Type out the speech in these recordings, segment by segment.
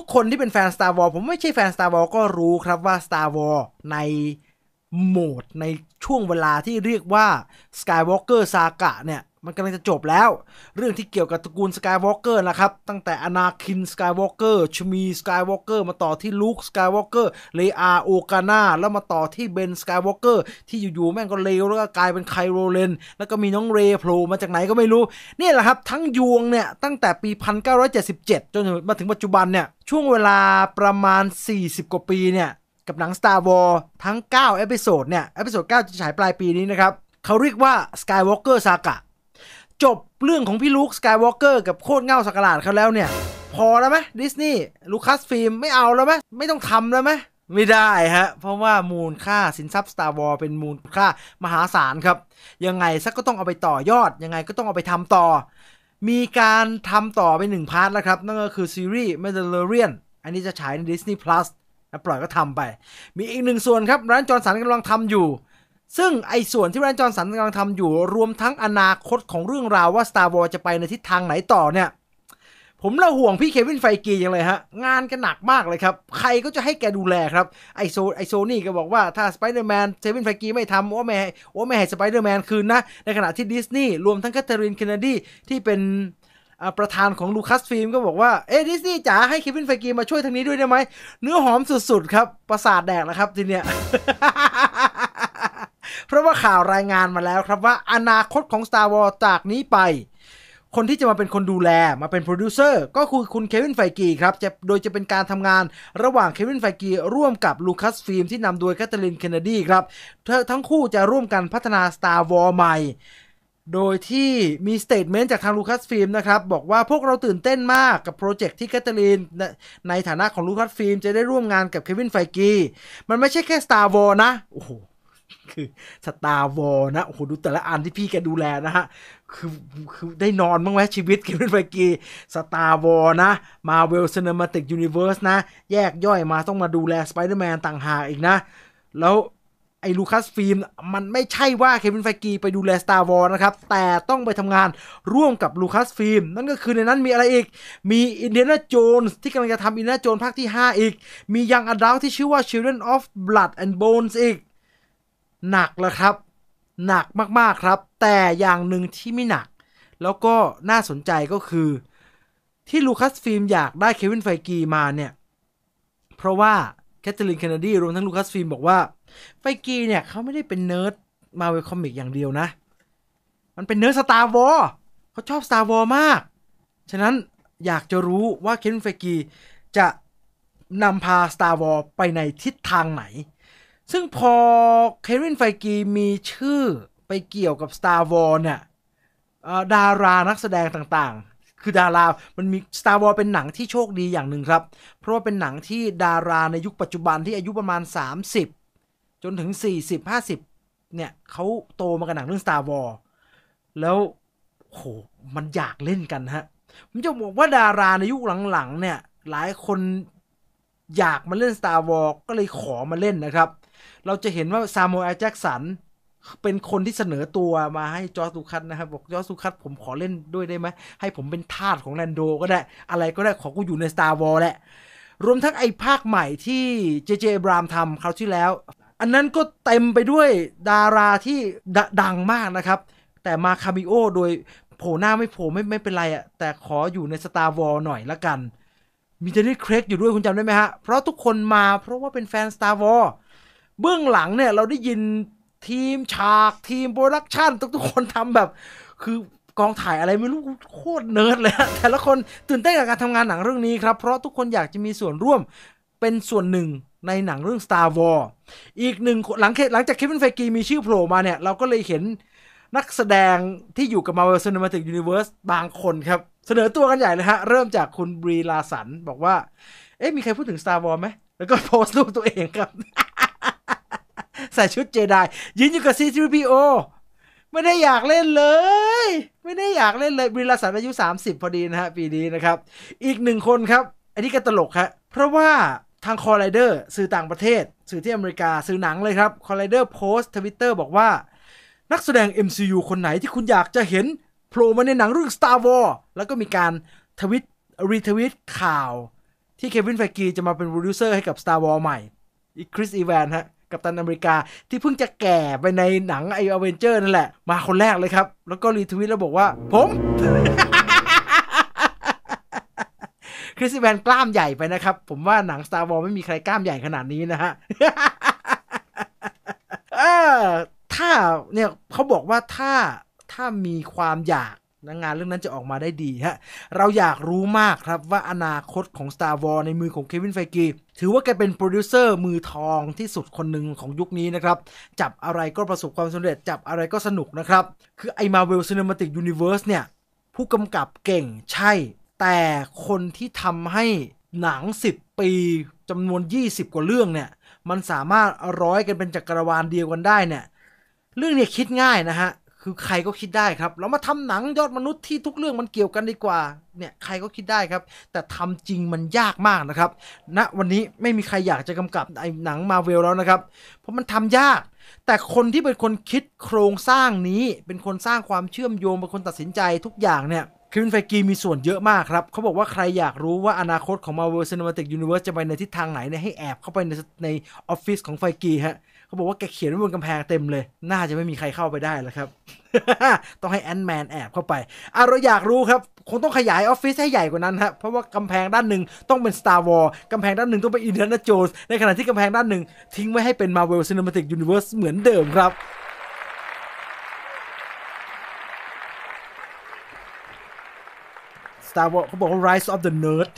ทุกคนที่เป็นแฟน Star Wars ผมไม่ใช่แฟน Star Wars ก็รู้ครับว่า Star Wars ในโหมด ในช่วงเวลาที่เรียกว่า Skywalker Saga เนี่ยมันกำลังจะจบแล้วเรื่องที่เกี่ยวกับตระกูลสกายวอล์กเกอร์นะครับ ตั้งแต่อนาคินสกายวอล์กเกอร์ชมีสกายวอล์กเกอร์มาต่อที่ลูคสกายวอล์กเกอร์เลอาโอกาน่าแล้วมาต่อที่เบนสกายวอล์กเกอร์ที่อยู่ๆแม่งก็เลวแล้วก็กลายเป็นไคโรเลนแล้วก็มีน้องเรย์โผล่มาจากไหนก็ไม่รู้ นี่แหละครับ ทั้งยวงเนี่ย ตั้งแต่ปี 1977 จนมาถึงปัจจุบันเนี่ย ช่วงเวลาประมาณ 40 กว่าปีเนี่ย กับหนัง Star w a r ทั้ง9เอพิโซดเนี่ยเอพิโซด9จะฉายปลายปีนี้นะครับเขาเรียกว่า Skywalker Saga จบเรื่องของพี่ลูคสกายวอล์กเกอร์ กับโคตรเงาสักหลาดเขาแล้วเนี่ยพอแล้วไหมดิสนีย์ลูคัสฟิล์มไม่เอาแล้วไหมไม่ต้องทำแล้วไหมไม่ได้ฮะเพราะว่ามูลค่าสินทรัพย์ Star w a r ลเป็นมูลค่ามหาศาลครับ ยังไงซักก็ต้องเอาไปต่อยอด ยังไงก็ต้องเอาไปทำต่อ มีการทำต่อไปหนึ่งพาร์ทแล้วครับนั่นก็คือซีรีส์ Mandalorian อันนี้จะฉายใน Disney Plus ้ะปล่อยก็ทำไป มีอีกหนึ่งส่วนครับร้านจอรนสันกำลังทำอยู่ซึ่งไอ้ส่วนที่แรนจอนสันกำลังทำอยู่รวมทั้งอนาคตของเรื่องราวว่า Star Wars จะไปในทิศทางไหนต่อเนี่ย ผมเราห่วงพี่เควินไฟกีอย่างเลยฮะ งานก็หนักมากเลยครับ ใครก็จะให้แกดูแลครับไอโซไอโซนี่ก็บอกว่าถ้าสไปเดอร์แมนเควินไฟกีไม่ทำว่าไม่ว่าไม่ให้สไปเดอร์แมนคืนนะ ในขณะที่ดิสนีย์รวมทั้งแคทเธอรีนเคนเนดี ที่เป็นประธานของลูคัสฟิล์มก็บอกว่า เอ๊ดิสนีย์จ๋าให้เควินไฟกีมาช่วยทางนี้ด้วยได้ไหมเนื้อหอมสุดๆครับประสาทแดกแล้วครับทีเนี้ยเพราะว่าข่าวรายงานมาแล้วครับว่า อนาคตของ Star Wars จากนี้ไป คนที่จะมาเป็นคนดูแลมาเป็นโปรดิวเซอร์ ก็คือคุณเควินไฟกีครับจะโดยจะเป็นการทำงานระหว่างเควินไฟกีร่วมกับลูคัสฟิล์มที่นำโดยแคทเธอรีนเคนเนดีครับทั้งคู่จะร่วมกันพัฒนา Star Wars ใหม่ โดยที่มีสเตทเมนต์จากทางลูคัสฟิล์มนะครับ บอกว่าพวกเราตื่นเต้นมากกับโปรเจกต์ที่แคทเธอรีนในฐานะของลูคัสฟิล์มจะได้ร่วมงานกับเควินไฟกีมันไม่ใช่แค่ Star Wars นะโอ้โหคือสตาร์วอลนะ โอ้โห ดูแต่ละอันที่พี่แกดูแลนะฮะ คือ คือ ได้นอนบ้างไหมชีวิตเกมเป็นไฟกีสตาร์วอลนะ มาเวลซีเนมาติกยูนิเวอร์สนะ แยกย่อยมาต้องมาดูแลสไปเดอร์แมนต่างหากอีกนะ แล้วไอ้ลูคัสฟิล์ม มันไม่ใช่ว่าเคมินไฟกีไปดูแล Star w a r นะครับ แต่ต้องไปทำงานร่วมกับลูคัสฟิล์ม นั่นก็คือในนั้นมีอะไรอีกมีอินเดียนาโจนส์ที่กำลังจะทำอินเดียนาโจนส์ภาคที่ 5 อีก มียังอดัลที่ชื่อว่า Children of Blood and Bones อีกหนักแล้วครับ หนักมาก ๆ ครับ แต่อย่างหนึ่งที่ไม่หนัก แล้วก็น่าสนใจก็คือที่ลูคัสฟิล์มอยากได้เควินไฟกีมาเนี่ย เพราะว่าแคทเธอรีนเคนเนดีรวมทั้งลูคัสฟิล์มบอกว่าไฟกีเนี่ย เขาไม่ได้เป็นเนิร์ด มาเวลคอมิกอย่างเดียวนะ มันเป็นเนิร์ดสตาร์วอลเขาชอบสตาร์วอลมาก ฉะนั้นอยากจะรู้ว่าเควินไฟกีจะนำพาสตาร์วอลไปในทิศทางไหนซึ่งพอเครินไฟกีมีชื่อไปเกี่ยวกับ Star w a r เนี่ยดารานักแสดงต่างๆ คือดารา มันมี Star w a r เป็นหนังที่โชคดีอย่างหนึ่งครับ เพราะว่าเป็นหนังที่ดาราในยุคปัจจุบันที่อายุประมาณ 30 จนถึง 40 50 เนี่ยเขาโตมากับหนังเรื่อง Star w a r แล้วโห มันอยากเล่นกันฮะผมจะบอกว่าดาราในยุคหลัง ๆ เนี่ย หลายคนอยากมาเล่น Star w a r ก็เลยขอมาเล่นนะครับเราจะเห็นว่าซามูเอลแจ็กสันเป็นคนที่เสนอตัวมาให้จอร์ูคัตนะครับ บอกจอร์ูคัตผมขอเล่นด้วยได้ไหมให้ผมเป็นทาสของแลนโด ก็ได้อะไรก็ได้ขอกูอยู่ใน Star w a r แหละ รวมทั้งไอภาคใหม่ที่เจเจบรามทำคราวที่แล้ว อันนั้นก็เต็มไปด้วยดาราที่ดดังมากนะครับ แต่มาคามิโอโดยโผล่หน้าไม่โผล่ไม่ไม่เป็นไรอะแต่ขออยู่ใน Star w a r หน่อยละกัน มีเจนนี่เครกอยู่ด้วยคุณจำได้ไหมฮะเพราะทุกคนมาเพราะว่าเป็นแฟน Star Wars เบื้องหลังเนี่ย เราได้ยินทีมฉาก ทีมโปรดักชันทุกๆคนทำแบบ คือกองถ่ายอะไรไม่รู้ โคตรเนิร์ดเลยแต่ละคนตื่นเต้นกับการทำงานหนังเรื่องนี้ครับ เพราะทุกคนอยากจะมีส่วนร่วมเป็นส่วนหนึ่งในหนังเรื่อง Star Wars อีกหนึ่งหลังเหลังจากเควินเฟกีมีชื่อโผล่มาเนี่ย เราก็เลยเห็นนักแสดงที่อยู่กับ Marvel Cinematic Universe บางคนครับ เสนอตัวกันใหญ่เลยฮะเริ่มจากคุณบรีลาสันบอกว่าเอ๊ะมีใครพูดถึง Star Wars ไหมแล้วก็โพสต์รูปตัวเองครับใส่ชุดเจไดยืนอยู่กับ C3PO ไม่ได้อยากเล่นเลย ไม่ได้อยากเล่นเลยบิลสันอายุ 30 พอดีนะฮะปีนี้นะครับ อีกหนึ่งคนครับ อันนี้ก็ตลกครับเพราะว่าทางคอร์ไรเดอร์สื่อต่างประเทศสื่อที่อเมริกาสื่อหนังเลยครับคอร์ไรเดอร์โพสต์ทวิตเตอร์บอกว่า นักแสดง MCU คนไหนที่คุณอยากจะเห็นโผล่มาในหนังเรื่อง Star Wars แล้วก็มีการทวิตรีทวิตข่าว ที่เควินไฟกีจะมาเป็นโปรดิวเซอร์ให้กับ Star Wars ใหม่ อีกคริสอีแวนฮะกับตันอเมริกา ที่เพิ่งจะแก่ไปในหนังไออเวนเจอร์นั่นแหละมาคนแรกเลยครับ แล้วก็รีทวิตแล้วบอกว่า ผมคริสแวนกล้ามใหญ่ไปนะครับ ผมว่าหนัง Star Wars ไม่มีใครกล้ามใหญ่ขนาดนี้นะฮะถ้าเนี่ยเขาบอกว่าถ้าถ้ามีความอยากและงานเรื่องนั้นจะออกมาได้ดีฮะ เราอยากรู้มากครับว่าอนาคตของ Star Wars ในมือของเควินไฟกีถือว่าแกเป็นโปรดิวเซอร์มือทองที่สุดคนหนึ่งของยุคนี้นะครับ จับอะไรก็ประสบความสำเร็จจับอะไรก็สนุกนะครับ คือไอมาเวลซีเนมาติกยูนิเวอร์สเนี่ย ผู้กำกับเก่งใช่แต่คนที่ทำให้หนัง 10 ปีจำนวน 20 กว่าเรื่องเนี่ย มันสามารถร้อยกันเป็นจักรวาลเดียวกันได้เนี่ยเรื่องเนี่ยคิดง่ายนะฮะคือใครก็คิดได้ครับเรามาทำหนังยอดมนุษย์ที่ทุกเรื่องมันเกี่ยวกันดีกว่าเนี่ยใครก็คิดได้ครับ แต่ทำจริงมันยากมากนะครับณนะวันนี้ไม่มีใครอยากจะกำกับไอ้หนังมาเวลแล้วนะครับเพราะมันทำยาก แต่คนที่เป็นคนคิดโครงสร้างนี้ เป็นคนสร้างความเชื่อมโยงเป็นคนตัดสินใจทุกอย่างเนี่ยครินไฟกีมีส่วนเยอะมากครับเขาบอกว่าใครอยากรู้ว่าอนาคตของ Marvel Cinematic Universe จะไปในทิศทางไหนเนี่ยให้แอบเข้าไปในในออฟฟิศของไฟกีฮะเขาบอกว่าแกเขียนไว้บนกำแพงเต็มเลย น่าจะไม่มีใครเข้าไปได้แล้วครับ ต้องให้แอนด์แมนแอบเข้าไปอาเราอยากรู้ครับ คงต้องขยายออฟฟิศให้ใหญ่กว่านั้นครเพราะว่ากำแพงด้านหนึ่งต้องเป็น Star War กำแพงด้านหนึ่งต้องเป็นอินเดียนาโจนสในขณะที่กำแพงด้านหนึ่งทิ้งไว้ให้เป็น Marvel Cinematic Universe เหมือนเดิมครับสตาร์วอลเขาบอกว่า Rise of the Nerd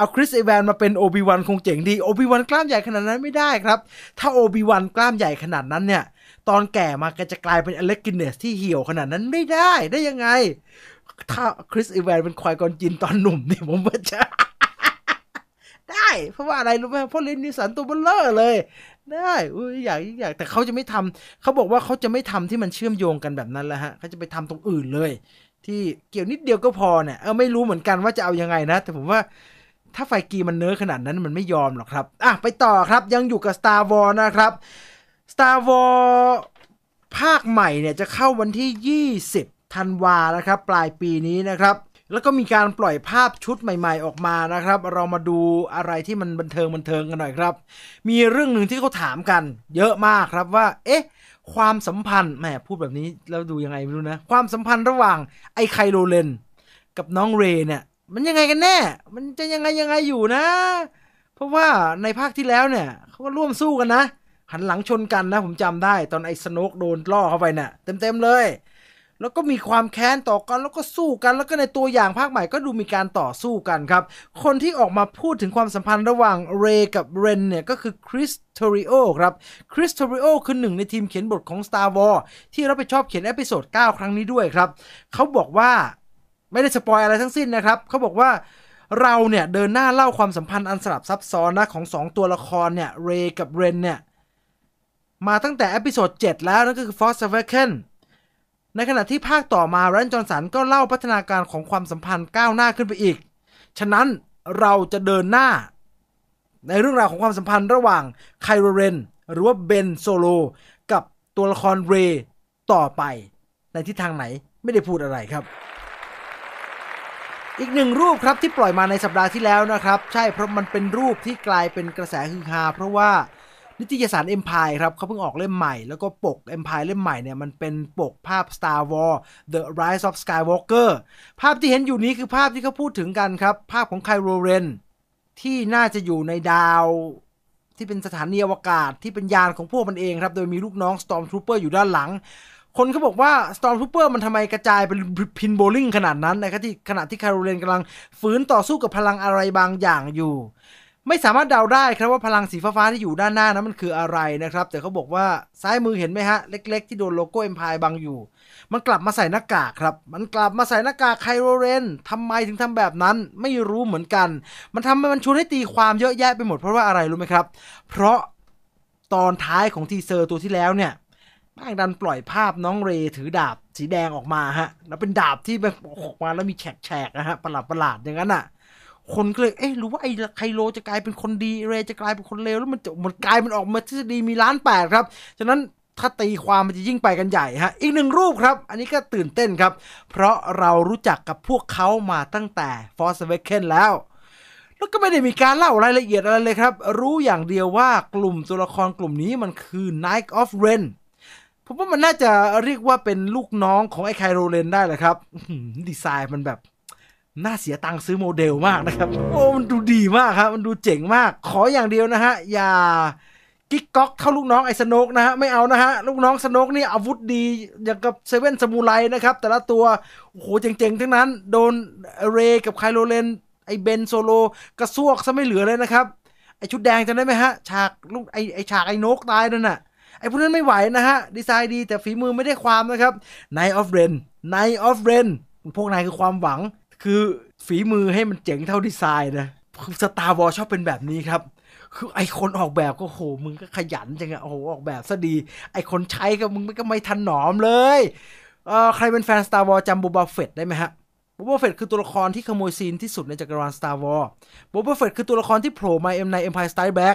เอาคริสเอแวนมาเป็นโอบิวันคงเจ๋งดีโอบิวันกล้ามใหญ่ขนาดนั้นไม่ได้ครับ ถ้าโอบิวันกล้ามใหญ่ขนาดนั้นเนี่ย ตอนแก่มาก็จะกลายเป็นอเล็กกินเนสที่เหี่ยวขนาดนั้นไม่ได้ได้ยังไง ถ้าคริสเอแวนเป็นควายกอนจินตอนหนุ่มนี่ผมว่าจะได้เพราะว่าอะไรรู้ไหมเพราะเลนนิสันตัวเบลเลอร์เลย ได้อุ้ยอยากอยาก แต่เขาจะไม่ทำเขาบอกว่าเขาจะไม่ทำที่มันเชื่อมโยงกันแบบนั้นแล้วฮะเขาจะไปทำตรงอื่นเลย ที่เกี่ยวนิดเดียวก็พอเนี่ยเออไม่รู้เหมือนกันว่าจะเอายังไงนะแต่ผมว่าถ้าไฟกีมันเนื้อขนาดนั้นมันไม่ยอมหรอกครับอ่ะไปต่อครับยังอยู่กับ Star w a r นะครับ Star w a r ภาคใหม่เนี่ยจะเข้าวันที่ 20ธันวานะครับปลายปีนี้นะครับ แล้วก็มีการปล่อยภาพชุดใหม่ ๆออกมานะครับเรามาดูอะไรที่มันบันเทิงบันเทิงกันหน่อยครับ มีเรื่องหนึ่งที่เขาถามกัน เยอะมากครับว่าเอ๊ะความสัมพันธ์แหมพูดแบบนี้แล้วดูยังไงไม่รู้นะความสัมพันธ์ระหว่างไอ้ไคโลเลน กับน้องเรเนี่ยมันยังไง กันแน่ มันจะยังไงยังไงอยู่นะ เพราะว่าในภาคที่แล้วเนี่ยเขาก็ร่วมสู้กันนะ หันหลังชนกันนะ ผมจำได้ตอนไอ้สโนกโดนล่อเข้าไปเนะ่ยเต็ม ๆ เลย แล้วก็มีความแค้น ต่อกันแล้วก็สู้กัน แล้วก็ในตัวอย่างภาคใหม่ ก็ดูมีการต่อสู้กันครับ คนที่ออกมาพูดถึงความสัมพันธ์ระหว่างเรกับเรนเนี่ยก็คือคริสทริโอครับคริสทริโอคือหนึ่งในทีมเขียนบทของ Star Wars ที่รับผิดชอบเขียนเอพิโซด9ครั้งนี้ด้วยครับเขาบอกว่าไม่ได้สปอยอะไรทั้งสิ้นนะครับ เขาบอกว่าเราเนี่ย เดินหน้าเล่าความสัมพันธ์อันสลับซับซ้อนนะของ 2 ตัวละครเนี่ย เรย์กับเรนเนี่ย มาตั้งแต่อพิโซด7แล้ว นั่นก็คือ Force Awakens ในขณะที่ภาคต่อมาแรนจอนสันก็เล่าพัฒนาการของความสัมพันธ์ก้าวหน้าขึ้นไปอีก ฉะนั้นเราจะเดินหน้า ในเรื่องราวของความสัมพันธ์ระหว่างไคโรเรนหรือว่าเบนโซโลกับตัวละครเรต่อไปในทิศทางไหนไม่ได้พูดอะไรครับอีกหนึ่งรูปครับที่ปล่อยมาในสัปดาห์ที่แล้วนะครับ ใช่เพราะมันเป็นรูปที่กลายเป็นกระแสฮือฮาเพราะว่านิตยสารเอ็มพายครับเขาเพิ่งออกเล่มใหม่แล้วก็ปกเอ็มพายเล่มใหม่เนี่ยมันเป็นปกภาพ Star w a r The Rise of Skywalker ภาพที่เห็นอยู่นี้คือภาพที่เขาพูดถึงกันครับ ภาพของไคลโรเรนที่น่าจะอยู่ในดาว ที่เป็นสถานีอวกาศที่เป็นยานของพวกมันเองครับโดยมีลูกน้อง Stormtrooper อยู่ด้านหลังคนเขาบอกว่า Stormtrooper มันทำไมกระจายเป็นพินโบลิ่งขนาดนั้นในขณะที่ขณะที่คารูเรนกำลังฝืนต่อสู้กับพลังอะไรบางอย่างอยู่ ไม่สามารถเดาได้ครับ ว่าพลังสีฟ้าที่อยู่ด้านหน้านั้นมันคืออะไรนะครับ แต่เขาบอกว่าซ้ายมือเห็นไหมฮะ เล็กๆ ที่โดนโลโก้เอ็มพายบังอยู่ มันกลับมาใส่หน้ากากครับ มันกลับมาใส่หน้ากากไคโรเรนทำไมถึงทำแบบนั้นไม่รู้เหมือนกัน มันทำให้มันชวนให้ตีความเยอะแยะไปหมดเพราะว่าอะไรรู้ไหมครับเพราะตอนท้ายของทีเซอร์ตัวที่แล้วเนี่ยภาคดันปล่อยภาพน้องเรถือดาบสีแดงออกมาฮะแล้วเป็นดาบที่แบบออกมาแล้วมีแฉกๆนะฮะประหลาดประหลาดอย่างนั้นอ่ะ คนก็เลยเอ๊ะรู้ว่าไอ้ไคโลจะกลายเป็นคนดีเรจะกลายเป็นคนเลวแล้วมันจะมันกลายมันออกมาทฤษฎีมีล้านแปดครับ ฉะนั้นถ้าตีความมันจะยิ่งไปกันใหญ่ฮะอีกหนึ่งรูปครับ อันนี้ก็ตื่นเต้นครับ เพราะเรารู้จักกับพวกเขามาตั้งแต่ Force a w a k e n แล้ว แล้วก็ไม่ได้มีการเล่ารายละเอียดอะไรเลยครับ รู้อย่างเดียวว่ากลุ่มตัวละครกลุ่มนี้มันคือ n i g h t of Ren ผมว่ามันน่าจะเรียกว่าเป็นลูกน้องของไอ้ไคโรเลนได้แหละครับดีไซน์มันแบบ น่าเสียตังค์ซื้อโมเดลมากนะครับ โอ้มันดูดีมากครับ มันดูเจ๋งมาก ขออย่างเดียวนะฮะ อย่ากิ๊กก๊อกเข้าลูกน้องไอ้สโนกนะฮะ ไม่เอานะฮะ ลูกน้องสโนกนี่อาวุธดี อย่างกับเซเว่นสมูไรนะครับ แต่ละตัวโอ้โหเจ๋งๆทั้งนั้นโดนเรกับไคลโรเลนไอ้เบนโซโลกระซวกซะไม่เหลือเลยนะครับไอ้ชุดแดงจะได้ไหมฮะฉากลูกไอไอฉากไอ้นกตายนั่นน่ะไอ้พวกนั้นไม่ไหวนะฮะ ดีไซน์ดีแต่ฝีมือไม่ได้ความนะครับ Night of r a น n Night of r n พวกนายคือความหวัง คือฝีมือให้มันเจ๋งเท่าดีไซน์นะคือสตาร์วอลชอบเป็นแบบนี้ครับ คือไอคนออกแบบก็โห มึงก็ขยันจังอะโอ้โหออกแบบซะดี ไอคนใช้ก็มึงก็ไม่ทันหนอมเลยเออใครเป็นแฟนสตาร์วอลจำบูบาเฟตได้ไหมฮะบบเบร์เฟตคือตัวละครที่ขโมยซีนที่สุดในจักรวาล Star Wars บบเบร์เฟตคือตัวละครที่โผล่มาเอ็มในเอ็มไพร์สไต e s b a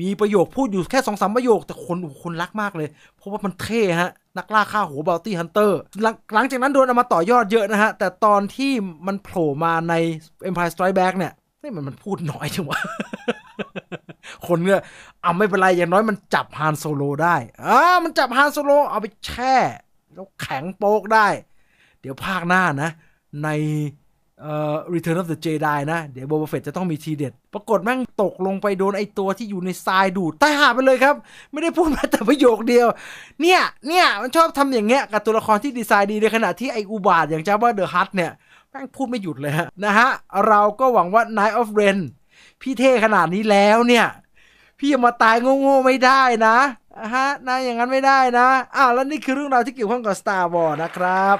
มีประโยคพูดอยู่แค่สองสามประโยค แต่คนคนรักมากเลย เพราะว่ามันเท่ฮะ นักล่าฆ่าหัวบาลตี้ฮันเตอร์หลังจากนั้นโดนเอามาต่อยอดเยอะนะฮะ แต่ตอนที่มันโผล่มาใน Empire s t r i k e Back เนี่ยนี่มันมันพูดน้อยจังวะ คนเนี่ยเอาไม่เป็นไรอย่างน้อย มันจับฮานโซโลได้อ่ามันจับฮานโซโลเอาไปแช่ แล้วแข็งโป๊กได้ เดี๋ยวภาคหน้านะในเอ่อ Return of the Jedi นะ เดี๋ยวโบเฟตจะต้องมีทีเด็ด ปรากฏแม่งตกลงไปโดนไอตัวที่อยู่ในทรายดูด ตายหาไปเลยครับ ไม่ได้พูดมาแต่ประโยคเดียวเนี่ยเนี่ย มันชอบทำอย่างเงี้ยกับตัวละครที่ดีไซน์ดีในขณะที่ไออุบาท อย่างจ้าว่าเดอะฮัทเนี่ย แม่งพูดไม่หยุดเลยนะฮะ เราก็หวังว่า Night of Ren พี่เท่ขนาดนี้แล้วเนี่ยพี่จะมาตายโง่ๆไม่ได้นะฮะนะ อย่างนั้นไม่ได้นะอ้าวแล้วนี่คือเรื่องราวที่เกี่ยวข้องกับ Star Wars นะครับ